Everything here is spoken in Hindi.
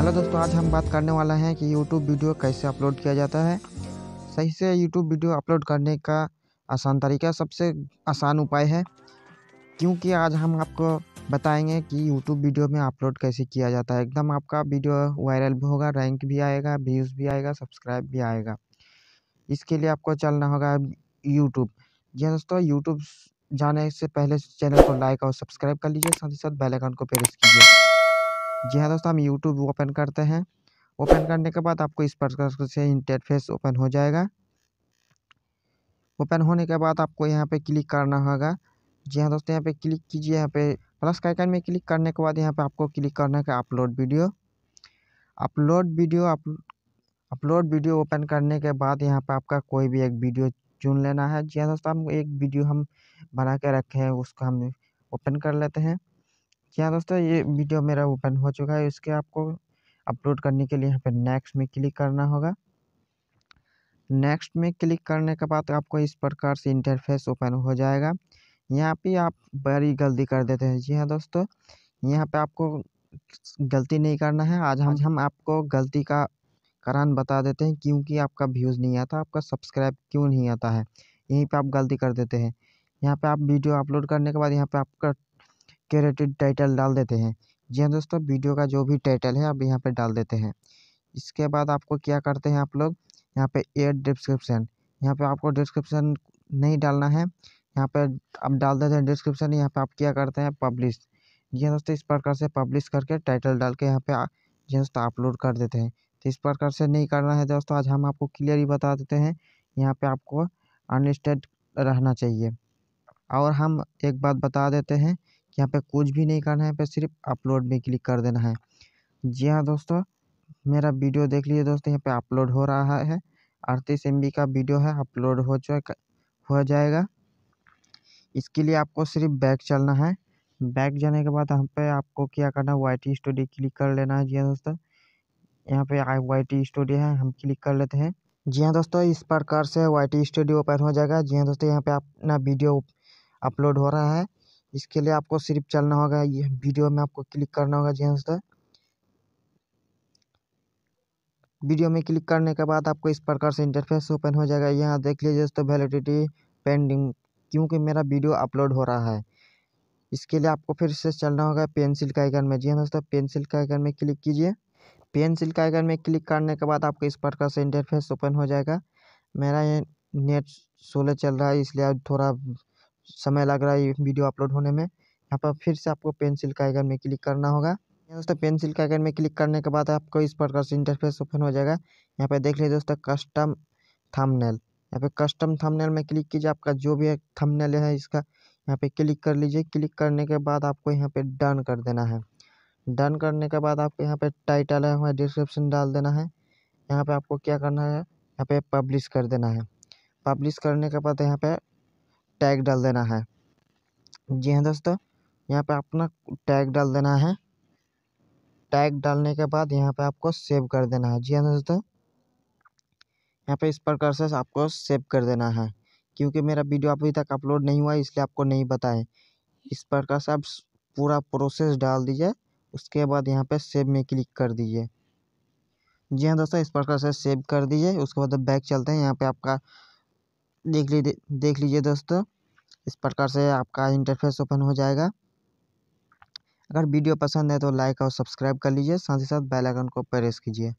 हेलो दोस्तों आज हम बात करने वाला हैं कि यूट्यूब वीडियो कैसे अपलोड किया जाता है सही से यूट्यूब वीडियो अपलोड करने का आसान तरीका सबसे आसान उपाय है क्योंकि आज हम आपको बताएंगे कि यूट्यूब वीडियो में अपलोड कैसे किया जाता है एकदम आपका वीडियो वायरल भी होगा रैंक भी आएगा व्यूज़ भी आएगा सब्सक्राइब भी आएगा इसके लिए आपको चलना होगा यूट्यूब जी हाँ दोस्तों यूट्यूब जाने से पहले चैनल को लाइक और सब्सक्राइब कर लीजिए साथ ही साथ बेल आइकन को प्रेस कीजिए जी हाँ दोस्तों हम यूट्यूब ओपन करते हैं ओपन करने के बाद आपको इस प्रकार से इंटरफेस ओपन हो जाएगा ओपन होने के बाद आपको यहाँ पे क्लिक करना होगा जी हाँ दोस्तों यहाँ पे क्लिक कीजिए यहाँ पे प्लस आइकन में क्लिक करने के बाद यहाँ पे आपको क्लिक करना है upload video upload video upload video open करने के बाद यहाँ पे आपका कोई भी एक वीडियो चुन लेना है जी हाँ दोस्तों हम एक वीडियो हम बना के रखे हैं उसको हम ओपन कर लेते हैं क्या दोस्तों ये वीडियो मेरा ओपन हो चुका है इसके आपको अपलोड करने के लिए यहाँ पर नेक्स्ट में क्लिक करना होगा नेक्स्ट में क्लिक करने के बाद आपको इस प्रकार से इंटरफेस ओपन हो जाएगा यहाँ पे आप बड़ी गलती कर देते हैं जी हाँ दोस्तों यहाँ पे आपको गलती नहीं करना है आज हम हाँ हम आपको गलती का कारण बता देते हैं क्योंकि आपका व्यूज़ नहीं आता आपका सब्सक्राइब क्यों नहीं आता है यहीं पे आप गलती कर देते हैं यहाँ पे आप वीडियो अपलोड करने के बाद यहाँ पे आपका कैरेटेड टाइटल डाल देते हैं जी हाँ दोस्तों वीडियो का जो भी टाइटल है आप यहाँ पे डाल देते हैं इसके बाद आपको क्या करते हैं आप लोग यहाँ पे एड डिस्क्रिप्शन यहाँ पे आपको डिस्क्रिप्शन नहीं डालना है यहाँ पे आप डाल देते हैं डिस्क्रिप्शन यहाँ पे आप क्या करते हैं पब्लिश जी हाँ दोस्तों इस प्रकार से पब्लिश करके टाइटल डाल के यहाँ पे जी हाँ दोस्तों अपलोड कर देते हैं तो इस प्रकार से नहीं करना है दोस्तों आज हम आपको क्लियरली बता देते हैं यहाँ पे आपको अनलिस्टेड रहना चाहिए और हम एक बात बता देते हैं यहाँ पे कुछ भी नहीं करना है यहाँ पे सिर्फ अपलोड में क्लिक कर देना है जी हाँ दोस्तों मेरा वीडियो देख लीजिए दोस्तों यहाँ पे अपलोड हो रहा है अड़तीस एम का वीडियो है अपलोड हो चुका हो जाएगा इसके लिए आपको सिर्फ बैक चलना है बैक जाने के बाद हम पे आपको क्या करना है वाई टी क्लिक कर लेना है जी हाँ दोस्तों यहाँ पे वाई टी है हम क्लिक कर लेते हैं जी हाँ दोस्तों इस प्रकार से वाई टी स्टूडियो ओपन हो जाएगा जी हाँ दोस्तों यहाँ पे अपना वीडियो अपलोड हो रहा है इसके लिए आपको सिर्फ चलना होगा ये वीडियो में आपको क्लिक करना होगा जी हाँ वीडियो में क्लिक करने के बाद आपको इस प्रकार से इंटरफेस ओपन हो जाएगा यहाँ देख लीजिए दोस्तों वैलिडिटी पेंडिंग क्योंकि मेरा वीडियो अपलोड हो रहा है इसके लिए आपको फिर से चलना होगा पेंसिल का आइकन में जी हाँ दोस्तों पेंसिल का आइकन में क्लिक कीजिए पेंसिल का आइकन में क्लिक करने के बाद आपको इस प्रकार से इंटरफेस ओपन हो जाएगा मेरा ये नेट सोलह चल रहा है इसलिए थोड़ा समय लग रहा है ये वीडियो अपलोड होने में यहाँ पर फिर से आपको पेंसिल का आइकन में क्लिक करना होगा दोस्तों पेंसिल का आइकन में क्लिक करने के बाद आपको इस प्रकार से इंटरफेस ओपन हो जाएगा यहाँ पर देख लीजिए दोस्तों कस्टम थंबनेल यहाँ पे कस्टम थंबनेल में क्लिक कीजिए आपका जो भी थंबनेल है इसका यहाँ पे क्लिक कर लीजिए क्लिक करने के बाद आपको यहाँ पे डन कर देना है डन करने के बाद आपको यहाँ पे टाइटल है हमारे डिस्क्रिप्शन डाल देना है यहाँ पे आपको क्या करना है यहाँ पे पब्लिश कर देना है पब्लिश करने के बाद यहाँ पे टैग डाल देना है जी हाँ दोस्तों यहाँ पे अपना टैग डाल देना है टैग डालने के बाद यहाँ पे आपको सेव कर देना है जी हाँ दोस्तों यहाँ पे इस प्रकार से आपको सेव कर देना है क्योंकि मेरा वीडियो अभी तक अपलोड नहीं हुआ इसलिए आपको नहीं बताएं इस प्रकार से आप पूरा प्रोसेस डाल दीजिए उसके बाद यहाँ पे सेव में क्लिक कर दीजिए जी हाँ दोस्तों इस प्रकार से सेव कर दीजिए उसके बाद बैक चलते हैं यहाँ पे आपका देख लीजिए देख लीजिए दोस्तों इस प्रकार से आपका इंटरफेस ओपन हो जाएगा अगर वीडियो पसंद है तो लाइक और सब्सक्राइब कर लीजिए साथ ही साथ बेल आइकन को प्रेस कीजिए